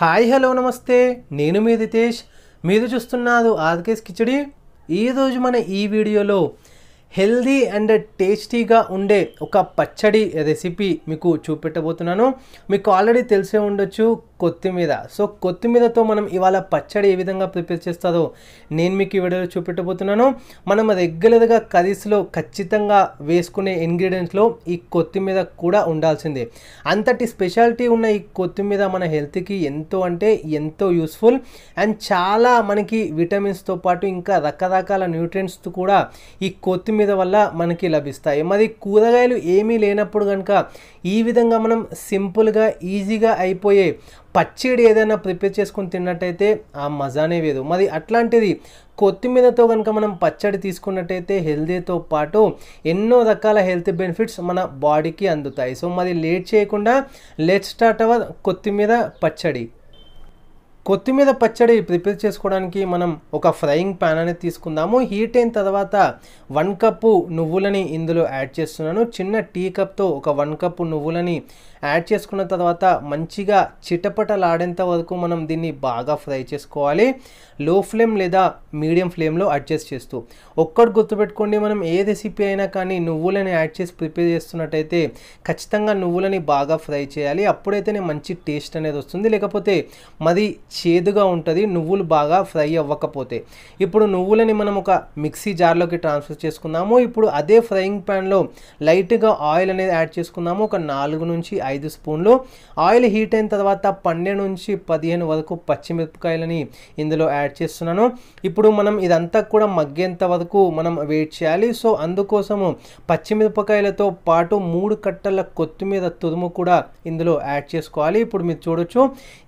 hi hello నమస్తే నేను మీ రితేష్ మీరు చూస్తున్నారు ఆర్కేస్ కిచడి ఈరోజు మన ఈ వీడియోలో హెల్దీ అండ్ టేస్టీగా ఉండే ఒక పచ్చడి రెసిపీ మీకు చూపెట్టబోతున్నాను మీకు ఆల్రెడీ తెలిసే ఉండొచ్చు కొత్తిమీర సో కొత్తిమీరతో మనం ఇవాళ పచ్చడి ఏ విధంగా ప్రిపేర్ చేస్తారో నేను మీకు ఈ వీడియోలో చూపెట్టబోతున్నాను మనం రెగ్యులర్గా కర్రీస్లో ఖచ్చితంగా వేసుకునే ఇంగ్రీడియంట్స్లో ఈ కొత్తిమీర కూడా ఉండాల్సిందే అంతటి స్పెషాలిటీ ఉన్న ఈ కొత్తిమీర మన హెల్త్కి ఎంతో అంటే ఎంతో యూస్ఫుల్ అండ్ చాలా మనకి విటమిన్స్తో పాటు ఇంకా రకరకాల న్యూట్రియంట్స్ కూడా ఈ కొత్తిమీర వల్ల మనకి లభిస్తాయి మరి కూరగాయలు ఏమీ లేనప్పుడు కనుక ఈ విధంగా మనం సింపుల్గా ఈజీగా అయిపోయే పచ్చిడి ఏదైనా ప్రిపేర్ చేసుకుని తిన్నట్టయితే ఆ మజానే వేరు మరి అట్లాంటిది కొత్తిమీరతో కనుక మనం పచ్చడి తీసుకున్నట్టయితే హెల్దీతో పాటు ఎన్నో రకాల హెల్త్ బెనిఫిట్స్ మన బాడీకి అందుతాయి సో మరి లేట్ చేయకుండా లెట్ స్టార్ట్ అవర్ కొత్తిమీర పచ్చడి కొత్తిమీర పచ్చడి ప్రిపేర్ చేసుకోవడానికి మనం ఒక ఫ్రైయింగ్ ప్యాన్ అనేది తీసుకుందాము హీట్ అయిన తర్వాత వన్ కప్పు నువ్వులని ఇందులో యాడ్ చేస్తున్నాను చిన్న టీ కప్తో ఒక వన్ కప్పు నువ్వులని యాడ్ చేసుకున్న తర్వాత మంచిగా చిటపటలాడేంత వరకు మనం దీన్ని బాగా ఫ్రై చేసుకోవాలి లో ఫ్లేమ్ లేదా మీడియం ఫ్లేమ్లో అడ్జస్ట్ చేస్తూ ఒక్కటి గుర్తుపెట్టుకోండి మనం ఏ రెసిపీ అయినా కానీ నువ్వులని యాడ్ చేసి ప్రిపేర్ చేస్తున్నట్టయితే ఖచ్చితంగా నువ్వులని బాగా ఫ్రై చేయాలి అప్పుడైతేనే మంచి టేస్ట్ అనేది వస్తుంది లేకపోతే మరి చేదుగా ఉంటుంది నువ్వులు బాగా ఫ్రై అవ్వకపోతే ఇప్పుడు నువ్వులని మనం ఒక మిక్సీ జార్లోకి ట్రాన్స్ఫర్ చేసుకుందాము ఇప్పుడు అదే ఫ్రైయింగ్ ప్యాన్లో లైట్గా ఆయిల్ అనేది యాడ్ చేసుకుందాము ఒక నాలుగు నుంచి ఐదు స్పూన్లు ఆయిల్ హీట్ అయిన తర్వాత పన్నెండు నుంచి పదిహేను వరకు పచ్చిమిరపకాయలని ఇందులో యాడ్ చేస్తున్నాను ఇప్పుడు మనం ఇదంతా కూడా మగ్గేంత వరకు మనం వెయిట్ చేయాలి సో అందుకోసము పచ్చిమిరపకాయలతో పాటు మూడు కట్టల కొత్తిమీర తురుము కూడా ఇందులో యాడ్ చేసుకోవాలి ఇప్పుడు మీరు చూడొచ్చు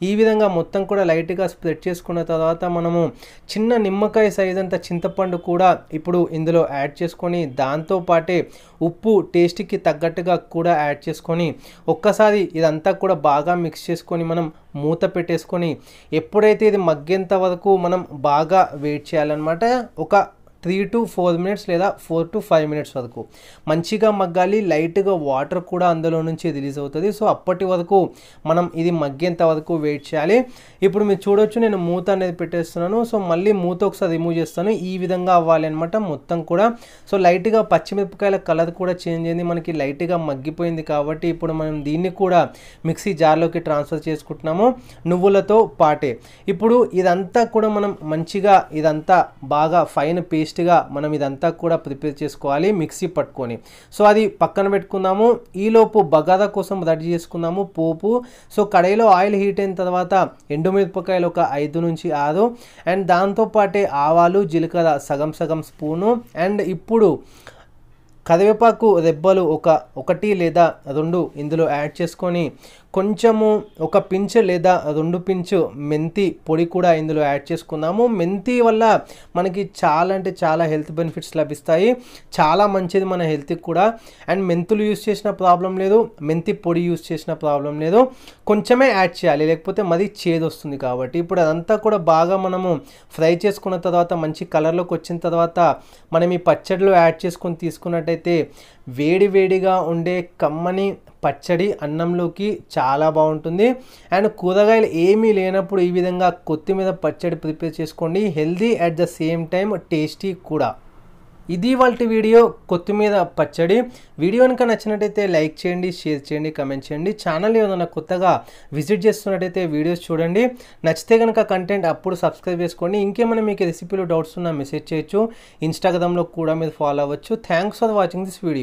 ఈ విధంగా మొత్తం కూడా లైట్ లైట్గా స్ప్రెడ్ చేసుకున్న తర్వాత మనము చిన్న నిమ్మకాయ సైజ్ అంత చింతపండు కూడా ఇప్పుడు ఇందులో యాడ్ చేసుకొని దాంతోపాటే ఉప్పు టేస్ట్కి తగ్గట్టుగా కూడా యాడ్ చేసుకొని ఒక్కసారి ఇదంతా కూడా బాగా మిక్స్ చేసుకొని మనం మూత పెట్టేసుకొని ఎప్పుడైతే ఇది మగ్గేంత వరకు మనం బాగా వెయిట్ చేయాలన్నమాట ఒక త్రీ టు ఫోర్ మినిట్స్ లేదా ఫోర్ టు ఫైవ్ మినిట్స్ వరకు మంచిగా మగ్గాలి లైట్గా వాటర్ కూడా అందులో నుంచి రిలీజ్ అవుతుంది సో అప్పటి వరకు మనం ఇది మగ్గేంత వరకు వెయిట్ చేయాలి ఇప్పుడు మీరు చూడొచ్చు నేను మూత అనేది పెట్టేస్తున్నాను సో మళ్ళీ మూత ఒకసారి రిమూవ్ చేస్తాను ఈ విధంగా అవ్వాలి అనమాట మొత్తం కూడా సో లైట్గా పచ్చిమిరపకాయల కలర్ కూడా చేంజ్ అయింది మనకి లైట్గా మగ్గిపోయింది కాబట్టి ఇప్పుడు మనం దీన్ని కూడా మిక్సీ జార్లోకి ట్రాన్స్ఫర్ చేసుకుంటున్నాము నువ్వులతో పాటే ఇప్పుడు ఇదంతా కూడా మనం మంచిగా ఇదంతా బాగా ఫైన్ పేస్ట్ పేస్ట్గా మనం ఇదంతా కూడా ప్రిపేర్ చేసుకోవాలి మిక్సీ పట్టుకొని సో అది పక్కన పెట్టుకుందాము ఈలోపు బగాద కోసం రెడీ చేసుకుందాము పోపు సో కడాయిలో ఆయిల్ హీట్ అయిన తర్వాత ఎండుమిరపకాయలు ఒక ఐదు నుంచి ఆరు అండ్ దాంతోపాటే ఆవాలు జీలకర్ర సగం సగం స్పూను అండ్ ఇప్పుడు కరివేపాకు రెబ్బలు ఒక ఒకటి లేదా రెండు ఇందులో యాడ్ చేసుకొని కొంచెము ఒక పించ్ లేదా రెండు పించ్ మెంతి పొడి కూడా ఇందులో యాడ్ చేసుకున్నాము మెంతి వల్ల మనకి చాలా అంటే చాలా హెల్త్ బెనిఫిట్స్ లభిస్తాయి చాలా మంచిది మన హెల్త్కి కూడా అండ్ మెంతులు యూస్ చేసిన ప్రాబ్లం లేదు మెంతి పొడి యూస్ చేసిన ప్రాబ్లం లేదు కొంచెమే యాడ్ చేయాలి లేకపోతే మది చేదు వస్తుంది కాబట్టి ఇప్పుడు అదంతా కూడా బాగా మనము ఫ్రై చేసుకున్న తర్వాత మంచి కలర్లోకి వచ్చిన తర్వాత మనం ఈ పచ్చడిలో యాడ్ చేసుకొని తీసుకున్నట్టయితే వేడి వేడిగా ఉండే కమ్మని పచ్చడి అన్నంలోకి చాలా బాగుంటుంది అండ్ కూరగాయలు ఏమీ లేనప్పుడు ఈ విధంగా కొత్తిమీర పచ్చడి ప్రిపేర్ చేసుకోండి healthy at the same time tasty కూడా ఇది వాళ్ళ వీడియో కొత్తిమీర పచ్చడి వీడియో కనుక నచ్చినట్టయితే లైక్ చేయండి షేర్ చేయండి కమెంట్ చేయండి ఛానల్ ఏదైనా కొత్తగా విజిట్ చేస్తున్నట్టయితే వీడియోస్ చూడండి నచ్చితే కనుక కంటెంట్ అప్పుడు సబ్స్క్రైబ్ చేసుకోండి ఇంకేమైనా మీకు రెసిపీలో డౌట్స్ ఉన్నా మెసేజ్ చేయొచ్చు ఇన్స్టాగ్రామ్లో కూడా మీరు ఫాలో అవ్వచ్చు thanks for watching this video